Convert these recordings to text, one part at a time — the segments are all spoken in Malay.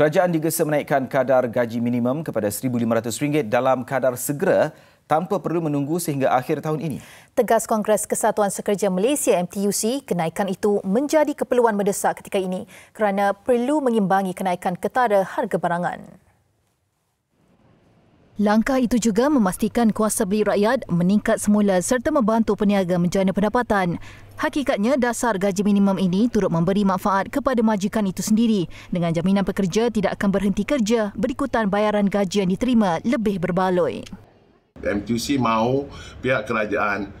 Kerajaan digesa menaikkan kadar gaji minimum kepada RM1,500 dalam kadar segera tanpa perlu menunggu sehingga akhir tahun ini. Tegas Kongres Kesatuan Sekerja Malaysia MTUC, kenaikan itu menjadi keperluan mendesak ketika ini kerana perlu mengimbangi kenaikan ketara harga barangan. Langkah itu juga memastikan kuasa beli rakyat meningkat semula serta membantu peniaga menjana pendapatan. Hakikatnya, dasar gaji minimum ini turut memberi manfaat kepada majikan itu sendiri dengan jaminan pekerja tidak akan berhenti kerja berikutan bayaran gaji yang diterima lebih berbaloi. MTC mahu pihak kerajaan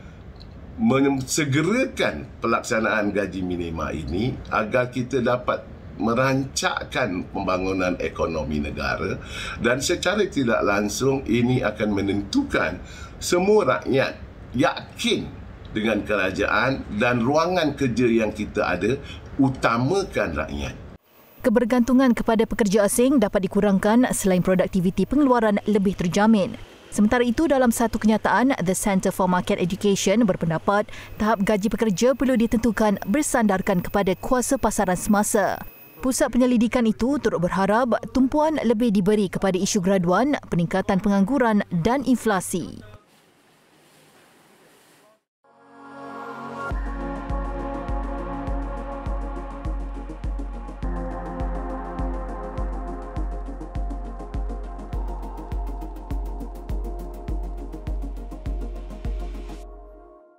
segerakan pelaksanaan gaji minima ini agar kita dapat merancakkan pembangunan ekonomi negara dan secara tidak langsung ini akan menentukan semua rakyat yakin dengan kerajaan dan ruangan kerja yang kita ada utamakan rakyat. Kebergantungan kepada pekerja asing dapat dikurangkan selain produktiviti pengeluaran lebih terjamin. Sementara itu, dalam satu kenyataan, The Center for Market Education berpendapat tahap gaji pekerja perlu ditentukan bersandarkan kepada kuasa pasaran semasa. Pusat penyelidikan itu turut berharap tumpuan lebih diberi kepada isu graduan, peningkatan pengangguran dan inflasi.